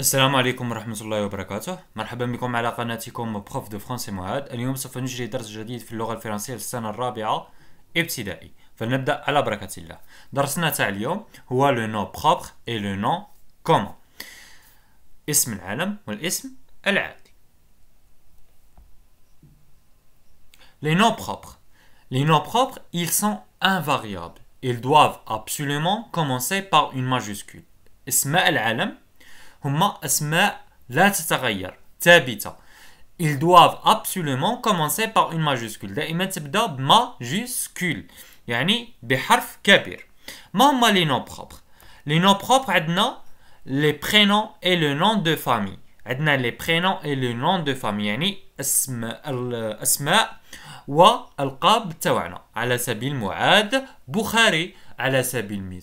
السلام عليكم ورحمة الله وبركاته مرحبا بكم على قناتكم بروف دو فرونسي اليوم سوف نجري درس جديد في اللغة الفرنسية للسنة الرابعة ابتدائي فلنبدأ على بركة الله درسنا تاع اليوم هو لو نو بروبر لو نو اسم العالم والاسم العادي Les نو propres Les نو propres, ils sont invariables ils doivent absolument commencer par une majuscule اسماء العالم هما اسماء لا تتغير ils doivent absolument commencer par une majuscule دائما تبدا بماجوسكول يعني بحرف كبير ما هما لي les بروبر لي نون بروبر عندنا لي برينون اي لو نون دو فامي عندنا لي برينون اي لو نون دو فامي يعني اسم الاسماء تاعنا على سبيل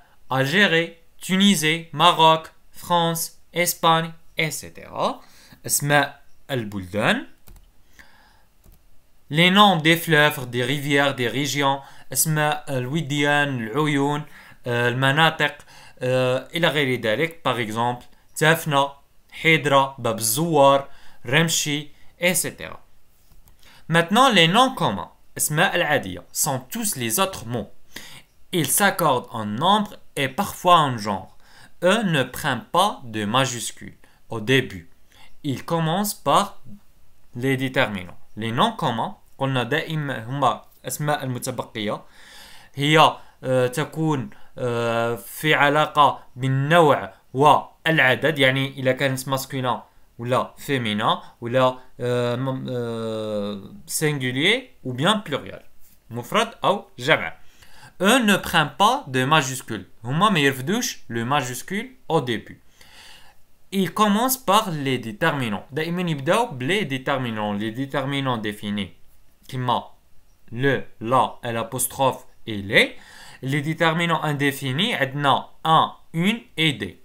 Algérie, Tunisie, Maroc, France, Espagne, etc. Les noms des fleuves, des rivières, des régions, euh, euh, par exemple, Tafna, Hedra, Babzouar, Remshi, etc. Maintenant, les noms communs, sont tous les autres mots. Ils s'accordent en nombre et parfois en genre. Eux ne prennent pas de majuscule au début. Ils commencent par les déterminants. Les noms communs, قلنا دائما هما أسماء المتبقية هي تكون في علاقة بالنوع والعدد يعني إذا كانت ماسكولين ولا فيمينين ولا سينجولير ou bien pluriel مفرد ou جمع ne prend pas de majuscule. Il douche le majuscule au début. Il commence par les déterminants. les déterminants. Les déterminants définis. le, la, l'apostrophe et les. Les déterminants indéfinis, non un, une et des.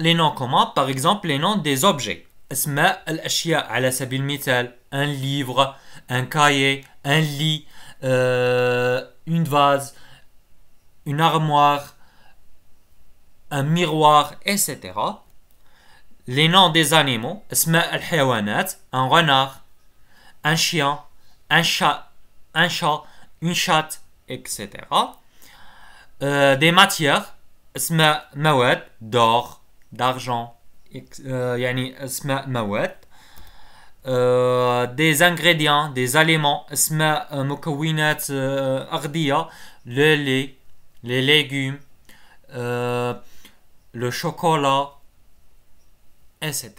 les noms communs, par exemple les noms des objets des un livre, un cahier, un lit, euh، une vase, une armoire, un miroir, etc. Les noms des animaux, animaux, un renard, un chien, un chat, un chat, une chatte, etc. Euh, des matières, d'or, d'argent, euh, euh, des ingrédients des aliments اسماء euh, le lait les légumes le chocolat etc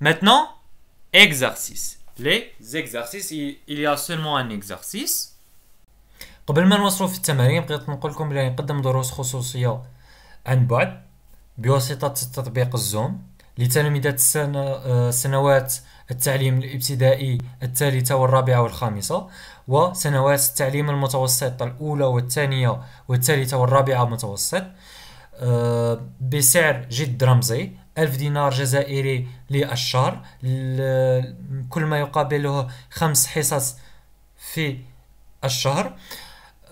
maintenant exercice les exercices il y a seulement un exercice قبل ما نوصلوا في التمارين بغيت نقول لكم بلي نقدم دروس خصوصيه عن بعد بواسطه تطبيق الزوم لتلاميذ آه، سنوات التعليم الابتدائي الثالثة والرابعة والخامسة وسنوات التعليم المتوسط الأولى والثانية والثالثة والرابعة متوسط آه، بسعر جد رمزي ألف دينار جزائري للشهر كل ما يقابله خمس حصص في الشهر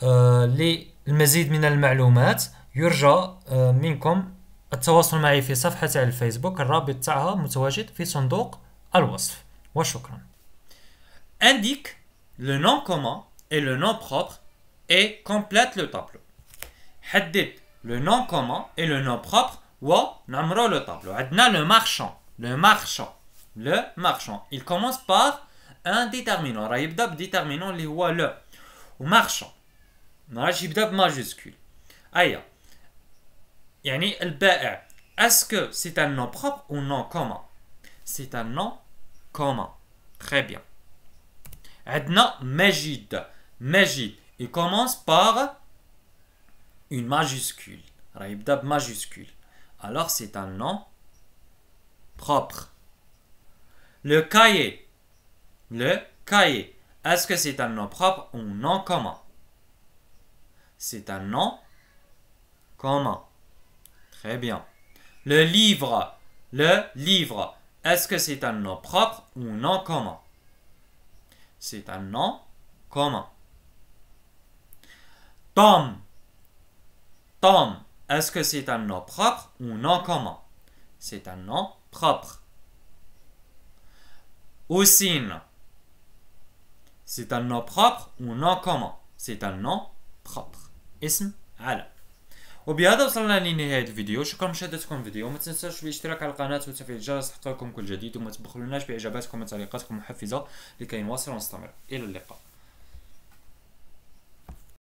للمزيد من المعلومات يرجى indique le nom commun et le nom propre et complète le tableau le nom commun et le nom propre ونعمرو le tableau عندنا le marchand le marchand le marchand il commence par un déterminant راه يبدا déterminant, le marchand non, majuscule. Aïe. Est-ce que c'est un nom propre ou un nom commun? C'est un nom commun. Très bien. Et maintenant, Majid. Majid. Il commence par une majuscule. majuscule. Alors c'est un nom propre. Le cahier. Le cahier. Est-ce que c'est un nom propre ou un nom commun? c'est un nom commun. Très bien. Le livre, le livre, est-ce que c'est un nom propre ou un nom commun C'est un nom commun. Tom, Tom, est-ce que c'est un nom propre ou un nom commun C'est un nom propre. Oussine, c'est un nom propre ou un nom commun C'est un nom propre. اسم علم وبهذا وصلنا لنهايه الفيديو شكرا مشاهدتكم الفيديو وما تنساوش الاشتراك على القناه وتفعيل الجرس حتى لكم كل جديد وما تبخلوناش باعجاباتكم وتعليقاتكم المحفزه لكي نواصل ونستمر الى اللقاء